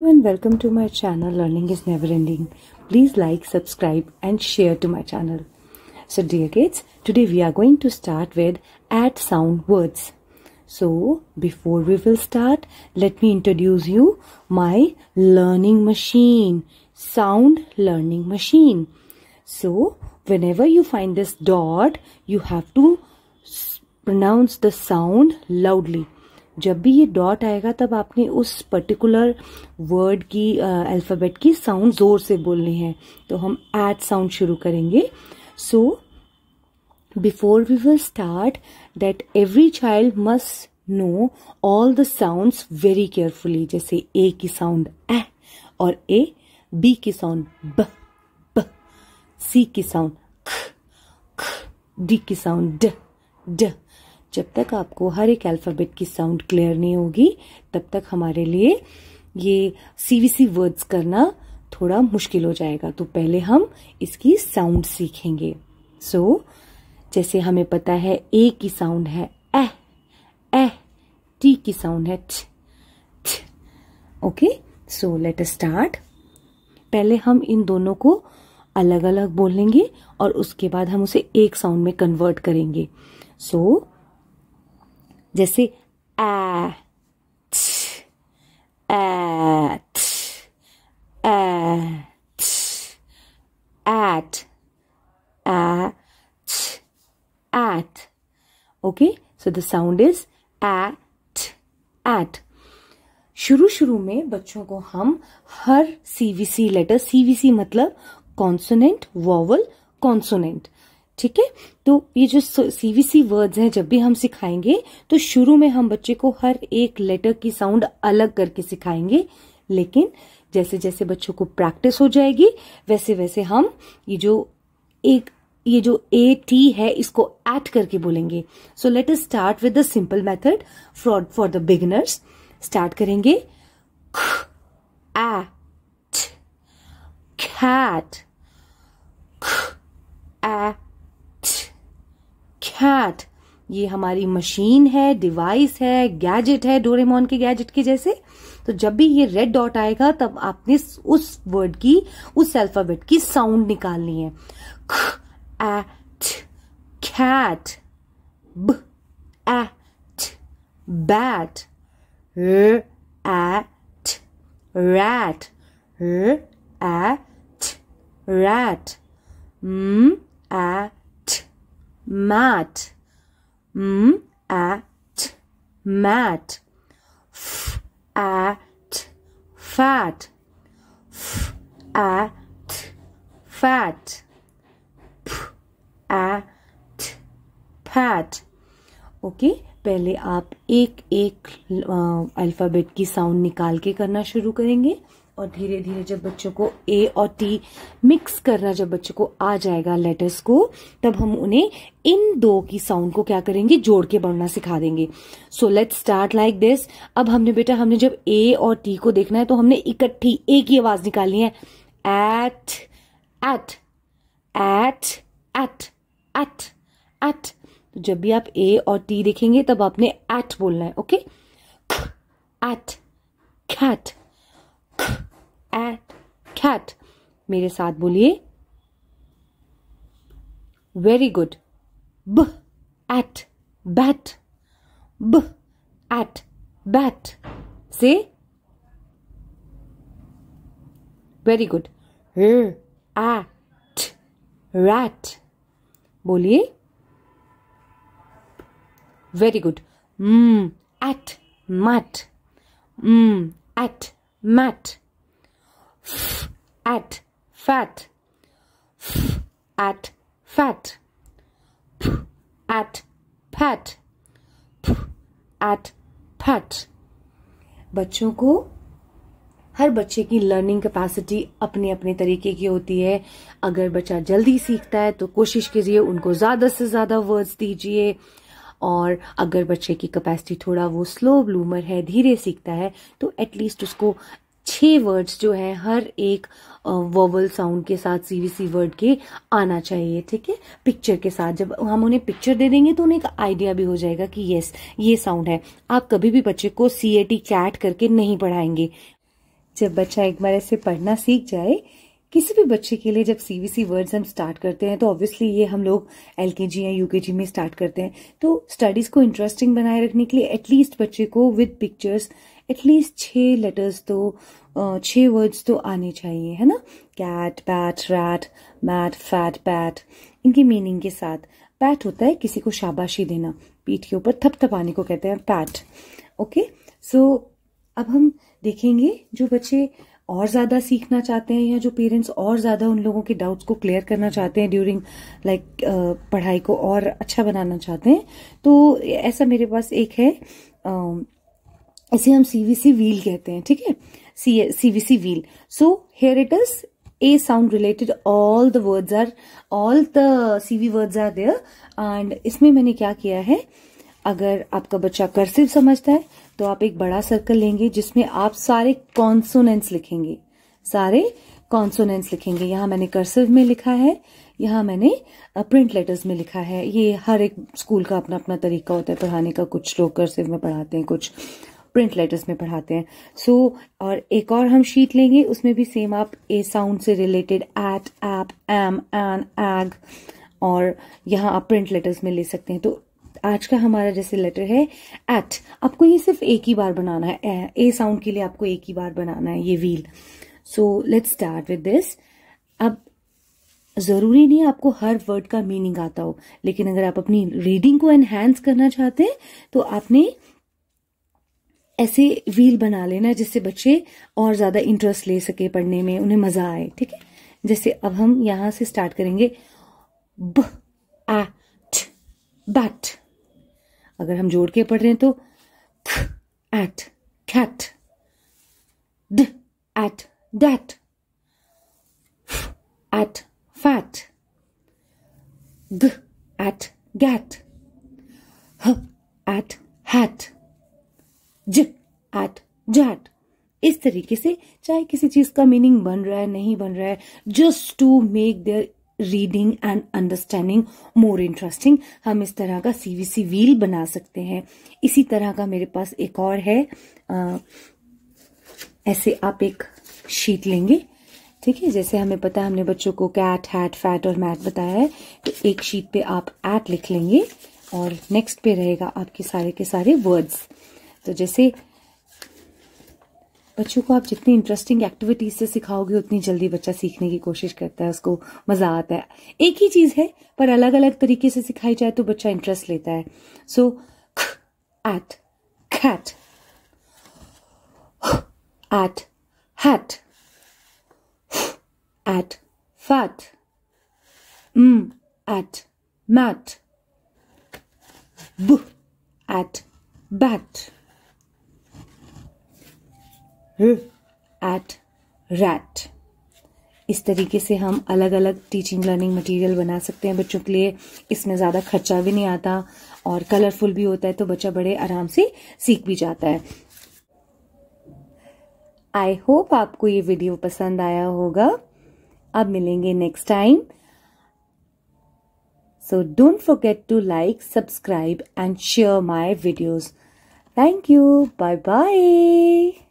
and welcome to my channel learning is never ending please like subscribe and share to my channel so dear kids today we are going to start with add sound words so before we will start let me introduce you my learning machine sound learning machine so whenever you find this dot you have to pronounce the sound loudly जब भी ये dot आएगा तब आपने उस particular word की alphabet uh, की sound ज़ोर से बोलनी है तो हम एट साउंड शुरू करेंगे so before we will start that every child must know all the sounds very carefully जैसे ए की साउंड ए और ए बी की साउंड ब ब सी की साउंड ख ख डी की साउंड ड ड जब तक आपको हर एक अल्फ़ाबेट की साउंड क्लियर नहीं होगी तब तक हमारे लिए ये सीवीसी वर्ड्स करना थोड़ा मुश्किल हो जाएगा तो पहले हम इसकी साउंड सीखेंगे सो so, जैसे हमें पता है ए की साउंड है ए ए टी की साउंड है छ ओके सो लेट स्टार्ट पहले हम इन दोनों को अलग अलग बोलेंगे और उसके बाद हम उसे एक साउंड में कन्वर्ट करेंगे सो so, जैसे at at at at at at okay so the sound is at at शुरू शुरू में बच्चों को हम हर सीवीसी लेटर सीवीसी मतलब कॉन्सोनेंट वॉवल कॉन्सोनेंट ठीक है तो ये जो सीवीसी वर्ड्स हैं जब भी हम सिखाएंगे तो शुरू में हम बच्चे को हर एक लेटर की साउंड अलग करके सिखाएंगे लेकिन जैसे जैसे बच्चों को प्रैक्टिस हो जाएगी वैसे वैसे हम ये जो एक ये जो ए टी है इसको एड करके बोलेंगे so let us start with the simple method fraud for the beginners start करेंगे खैट कैट ये हमारी मशीन है डिवाइस है गैजेट है डोरेमोन के गैजेट के जैसे तो जब भी ये रेड डॉट आएगा तब आपने उस वर्ड की उस अल्फाबेट की साउंड निकालनी है ख एट कैट ब at bat at rat at rat at mat m at mat f at fat f at fat p at pat okay okay? पहले आप एक एक अल्फ़ाबेट की साउंड निकाल के करना शुरू करेंगे और धीरे धीरे जब बच्चों को ए और टी मिक्स करना जब बच्चों को आ जाएगा लेटर्स को तब हम उन्हें इन दो की साउंड को क्या करेंगे जोड़ के बढ़ना सिखा देंगे so let start like this अब हमने बेटा हमने जब ए और टी को देखना है तो हमने इकट्ठी ए की आवाज निकालनी है at at at at at at तो जब भी आप ए और टी देखेंगे तब आपने एट बोलना है ओके एट खैट एट कैट मेरे साथ बोलिए वेरी गुड ब एट बैट ब एट बैट से वेरी गुड एट रैट बोलिए very good at mat at mat f at fat f at fat p at pat p at pat बच्चों को हर बच्चे की लर्निंग कैपेसिटी अपने अपने तरीके की होती है अगर बच्चा जल्दी सीखता है तो कोशिश कीजिए उनको ज़्यादा से ज़्यादा वर्ड्स दीजिए और अगर बच्चे की कैपेसिटी थोड़ा वो स्लो ब्लूमर है धीरे सीखता है तो एटलीस्ट उसको छह वर्ड्स जो है हर एक वोवल साउंड के साथ सीवीसी वर्ड के आना चाहिए ठीक है पिक्चर के साथ जब हम उन्हें पिक्चर दे देंगे तो उन्हें एक आइडिया भी हो जाएगा कि यस ये साउंड है आप कभी भी बच्चे को सी ए टी कैट करके नहीं पढ़ाएंगे जब बच्चा एक बार ऐसे पढ़ना सीख जाए किसी भी बच्चे के लिए जब सीवीसी वर्ड्स हम स्टार्ट करते हैं तो ऑब्वियसली ये हम लोग एल या यूकेजी में स्टार्ट करते हैं तो स्टडीज़ को इंटरेस्टिंग बनाए रखने के लिए एटलीस्ट बच्चे को विद पिक्चर्स एटलीस्ट छह लेटर्स तो छह वर्ड्स तो आने चाहिए है ना cat bat rat mat fat pat इनकी मीनिंग के साथ पैट होता है किसी को शाबाशी देना पीठ के ऊपर थपथपाने को कहते हैं पैट ओके सो अब हम देखेंगे जो बच्चे और ज़्यादा सीखना चाहते हैं या जो पेरेंट्स और ज़्यादा उन लोगों के डाउट्स को क्लियर करना चाहते हैं ड्यूरिंग लाइक like, पढ़ाई को और अच्छा बनाना चाहते हैं तो ऐसा मेरे पास एक है इसे हम सीवीसी व्हील कहते हैं ठीक है CVC wheel so here it is a sound related all the words are all the CV words are there and इसमें मैंने क्या किया है अगर आपका बच्चा कर्सिव समझता है तो आप एक बड़ा सर्कल लेंगे जिसमें आप सारे कॉन्सोनेंट्स लिखेंगे सारे कॉन्सोनेंट्स लिखेंगे यहां मैंने कर्सिव में लिखा है यहां मैंने प्रिंट लेटर्स में लिखा है ये हर एक स्कूल का अपना अपना तरीका होता है पढ़ाने का कुछ लोग कर्सिव में पढ़ाते हैं कुछ प्रिंट लेटर्स में पढ़ाते हैं सो so, और एक और हम शीट लेंगे उसमें भी सेम आप ए साउंड से related at ap am an ag और यहाँ आप प्रिंट लेटर्स में ले सकते हैं तो आज का हमारा जैसे लेटर है एट आपको ये सिर्फ एक ही बार बनाना है ए साउंड के लिए आपको एक ही बार बनाना है ये wheel so let's start with this अब ज़रूरी नहीं है आपको हर वर्ड का मीनिंग आता हो लेकिन अगर आप अपनी रीडिंग को एनहेंस करना चाहते हैं तो आपने ऐसे व्हील बना लेना जिससे बच्चे और ज़्यादा इंटरेस्ट ले सके पढ़ने में उन्हें मज़ा आए ठीक है जैसे अब हम यहां से स्टार्ट करेंगे ब एट बैट अगर हम जोड़ के पढ़ रहे हैं तो ख एट कैट ड एट डैट एट फैट ग एट गैट ह एट हैट ज एट जैट इस तरीके से चाहे किसी चीज का मीनिंग बन रहा है नहीं बन रहा है just to make their reading and understanding more interesting हम इस तरह का सीवीसी व्हील बना सकते हैं इसी तरह का मेरे पास एक और है आ, ऐसे आप एक शीट लेंगे ठीक है जैसे हमें पता है हमने बच्चों को कैट हैट फैट और मैट बताया है तो एक शीट पे आप एट लिख लेंगे और नेक्स्ट पे रहेगा आपके सारे के सारे वर्ड्स तो जैसे बच्चों को आप जितनी इंटरेस्टिंग एक्टिविटीज से सिखाओगे उतनी जल्दी बच्चा सीखने की कोशिश करता है उसको मजा आता है एक ही चीज है पर अलग अलग तरीके से सिखाई जाए तो बच्चा इंटरेस्ट लेता है सो एट खैट at hat at fat m mat mat at bat at rat इस तरीके से हम अलग अलग टीचिंग लर्निंग मटेरियल बना सकते हैं बच्चों के लिए इसमें ज़्यादा खर्चा भी नहीं आता और कलरफुल भी होता है तो बच्चा बड़े आराम से सीख भी जाता है आई होप आपको ये वीडियो पसंद आया होगा अब मिलेंगे next time so don't forget to like subscribe and share my videos thank you bye bye